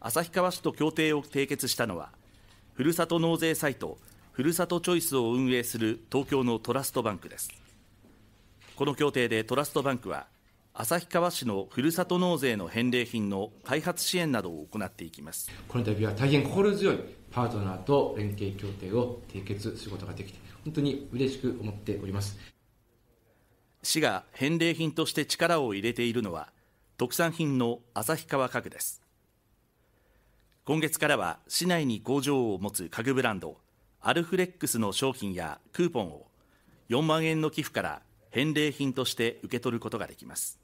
旭川市と協定を締結したのはふるさと納税サイトふるさとチョイスを運営する東京のトラストバンクですこの協定でトラストバンクは旭川市のふるさと納税の返礼品の開発支援などを行っていきますこの度は大変心強いパートナーと連携協定を締結することができて本当に嬉しく思っております市が返礼品として力を入れているのは特産品の旭川家具です今月からは市内に工場を持つ家具ブランドアルフレックスの商品やクーポンを4万円の寄付から返礼品として受け取ることができます